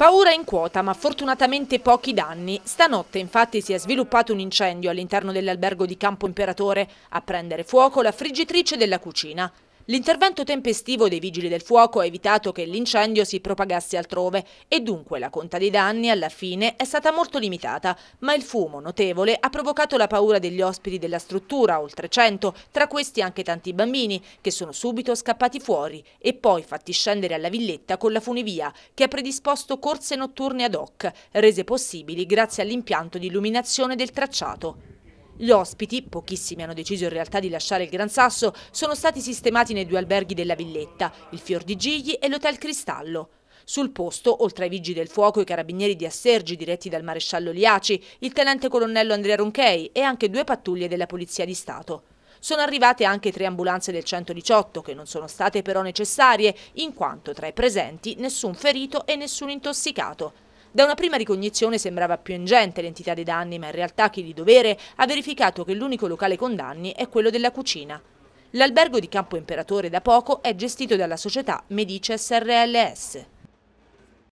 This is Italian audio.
Paura in quota, ma fortunatamente pochi danni. Stanotte infatti si è sviluppato un incendio all'interno dell'albergo di Campo Imperatore, a prendere fuoco la friggitrice della cucina. L'intervento tempestivo dei Vigili del Fuoco ha evitato che l'incendio si propagasse altrove e dunque la conta dei danni alla fine è stata molto limitata, ma il fumo notevole ha provocato la paura degli ospiti della struttura, oltre 100, tra questi anche tanti bambini, che sono subito scappati fuori e poi fatti scendere alla villetta con la funivia, che ha predisposto corse notturne ad hoc, rese possibili grazie all'impianto di illuminazione del tracciato. Gli ospiti, pochissimi hanno deciso in realtà di lasciare il Gran Sasso, sono stati sistemati nei due alberghi della villetta, il Fior di Gigli e l'Hotel Cristallo. Sul posto, oltre ai vigili del fuoco e ai carabinieri di Assergi diretti dal maresciallo Liaci, il tenente colonnello Andrea Ronchei e anche due pattuglie della Polizia di Stato. Sono arrivate anche tre ambulanze del 118 che non sono state però necessarie in quanto tra i presenti nessun ferito e nessun intossicato. Da una prima ricognizione sembrava più ingente l'entità dei danni, ma in realtà chi di dovere ha verificato che l'unico locale con danni è quello della cucina. L'albergo di Campo Imperatore da poco è gestito dalla società Medice SRLS.